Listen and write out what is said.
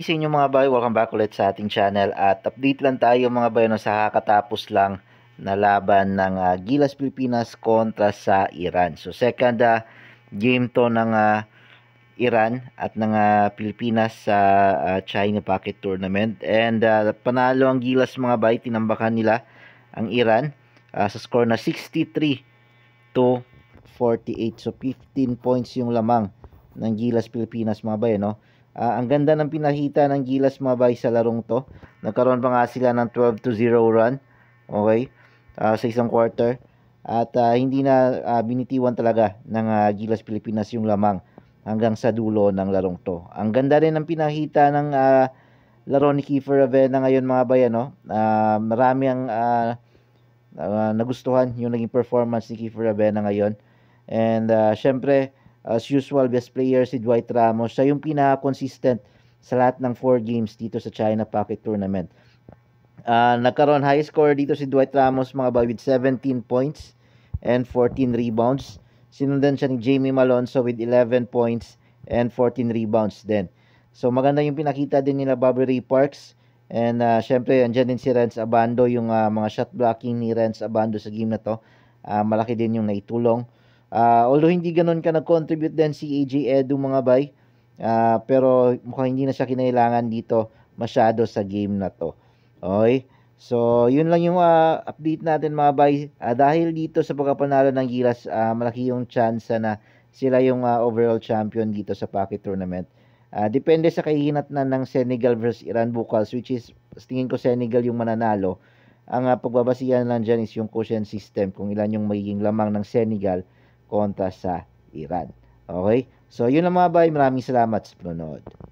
sa inyo mga bay, welcome back ulit sa ating channel at update lang tayo mga bay no, sa kakatapos lang na laban ng uh, Gilas Pilipinas kontra sa Iran. So second uh, game to ng uh, Iran at ng uh, Pilipinas sa uh, China Pocket Tournament and uh, panalo ang Gilas mga bay, tinambakan nila ang Iran uh, sa score na 63 to 48. So 15 points yung lamang ng Gilas Pilipinas mga bay no. Uh, ang ganda ng pinakita ng Gilas Mabay sa larong to. Nagkaroon pa nga sila ng 12 to 0 run. Okay? Uh, sa isang quarter. At uh, hindi na uh, binitiwan talaga ng uh, Gilas Pilipinas yung lamang hanggang sa dulo ng larong to. Ang ganda rin ng pinakita ng uh, laro ni Kiefer Avena ngayon mga bayan. No? Uh, marami ang uh, uh, nagustuhan yung naging performance ni Kiefer Avena ngayon. And uh, syempre, as usual, best player si Dwight Ramos. Siya yung pinaka-consistent sa lahat ng 4 games dito sa China Pocket Tournament. Uh, nagkaroon high score dito si Dwight Ramos mga boy with 17 points and 14 rebounds. Sinundan siya ni Jamie Malonzo with 11 points and 14 rebounds din. So maganda yung pinakita din nila Bobby Ray Parks. And uh, syempre, andyan din si Renz Abando, yung uh, mga shot blocking ni Renz Abando sa game na to. Uh, malaki din yung naitulong. Uh, although hindi ganun ka nag-contribute din si AJ Edu mga bay, uh, pero mukhang hindi na siya kinailangan dito masyado sa game na to. Okay? So, yun lang yung uh, update natin mga bay. Uh, dahil dito sa pagkapanalo ng Gilas, uh, malaki yung chance na sila yung uh, overall champion dito sa Pocket Tournament. Uh, depende sa kahihinatnan ng Senegal versus Iran bukas, which is, tingin ko Senegal yung mananalo. Ang uh, pagbabasihan lang dyan is yung quotient system, kung ilan yung magiging lamang ng Senegal kontra sa Iran. Okay? So, yun lang mga bay. Maraming salamat sa panonood.